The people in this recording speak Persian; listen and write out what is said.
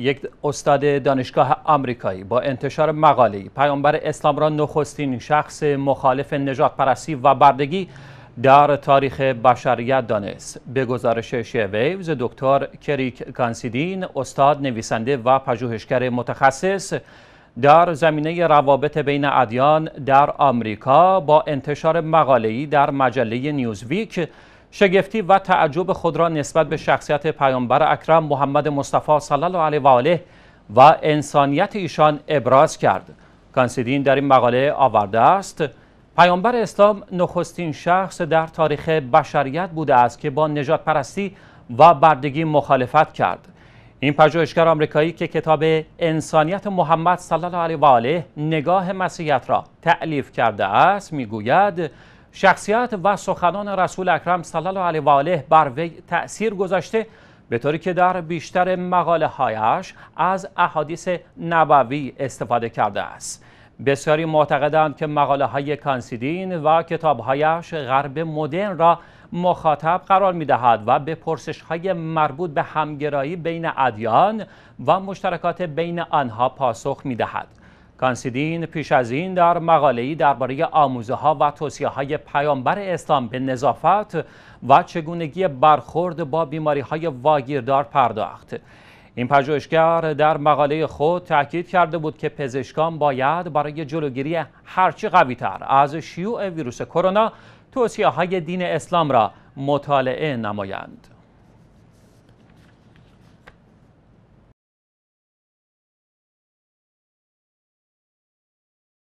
یک استاد دانشگاه آمریکایی با انتشار مقاله پیامبر اسلام را نخستین شخص مخالف نجات پرستی و بردگی در تاریخ بشریت دانست به گزارش شیویوز دکتر کریک کانسیدین استاد نویسنده و پژوهشگر متخصص در زمینه روابط بین ادیان در آمریکا با انتشار مقاله‌ای در مجله نیوزویک شگفتی و تعجب خود را نسبت به شخصیت پیامبر اکرم محمد مصطفی صلی الله علیه و آله و انسانیت ایشان ابراز کرد کانسیدین در این مقاله آورده است پیامبر اسلام نخستین شخص در تاریخ بشریت بوده است که با نجات پرستی و بردگی مخالفت کرد این پژوهشگر آمریکایی که کتاب انسانیت محمد صلی الله علیه و آله نگاه مسیحیت را تعلیف کرده است میگوید شخصیت و سخنان رسول اکرم صلی الله علیه و آله بر وی تأثیر گذاشته به طوری که در بیشتر مقاله هایش از احادیث نبوی استفاده کرده است بسیاری معتقدند که مقاله های کانسیدین و کتاب هایش غرب مدرن را مخاطب قرار می دهد و به پرسش های مربوط به همگرایی بین ادیان و مشترکات بین آنها پاسخ می دهد. کانسیدین پیش از این در مقاله‌ای درباره آموزه ها و توصیه های پیامبر اسلام به نظافت و چگونگی برخورد با بیماری های واگیردار پرداخت. این پژوهشگر در مقاله خود تاکید کرده بود که پزشکان باید برای جلوگیری هرچه تر از شیوع ویروس کرونا توصیه های دین اسلام را مطالعه نمایند.